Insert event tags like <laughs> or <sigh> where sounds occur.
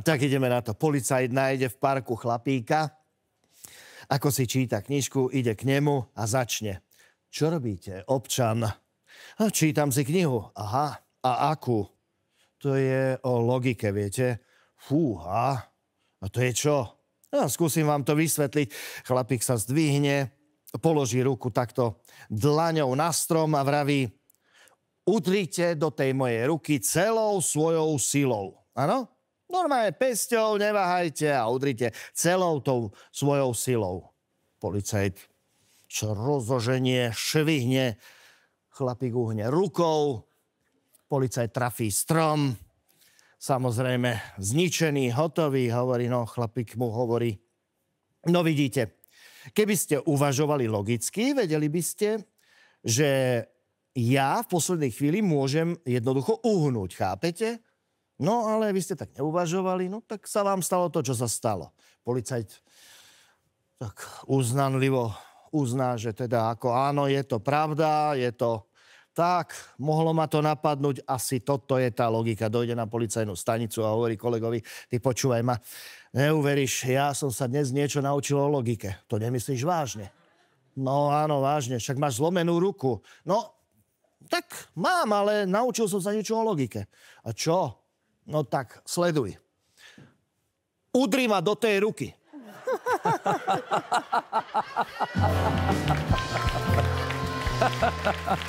tak ideme na to. Policajt nájde v parku chlapíka, ako si číta knižku, ide k nemu a začne. Čo robíte, občan? A čítam si knihu. Aha, a akú? To je o logike, viete. Fúha, a to je čo? No, skúsim vám to vysvetliť. Chlapík sa zdvihne, položí ruku takto dlaňou na strom a vraví, utrite do tej mojej ruky celou svojou silou. Áno? Normálne pesťou, neváhajte a udrite celou tou svojou silou. Policajt čo rozoženie, švihne, chlapík uhne rukou, policajt trafí strom, samozrejme zničený, hotový, hovorí, no chlapík mu hovorí, no vidíte, keby ste uvažovali logicky, vedeli by ste, že ja v poslednej chvíli môžem jednoducho uhnúť, chápete? No ale vy ste tak neuvažovali, no tak sa vám stalo to, čo sa stalo. Policajt tak uznanlivo uzná, že teda ako áno, je to pravda, je to tak, mohlo ma to napadnúť, asi toto je tá logika. Dojde na policajnú stanicu a hovorí kolegovi, ty počúvaj ma, neuveríš, ja som sa dnes niečo naučil o logike. To nemyslíš vážne? No áno, vážne, však máš zlomenú ruku. No, tak mám, ale naučil som sa niečo o logike. A čo? No tak, sleduj. Udri ma do tej ruky. <laughs>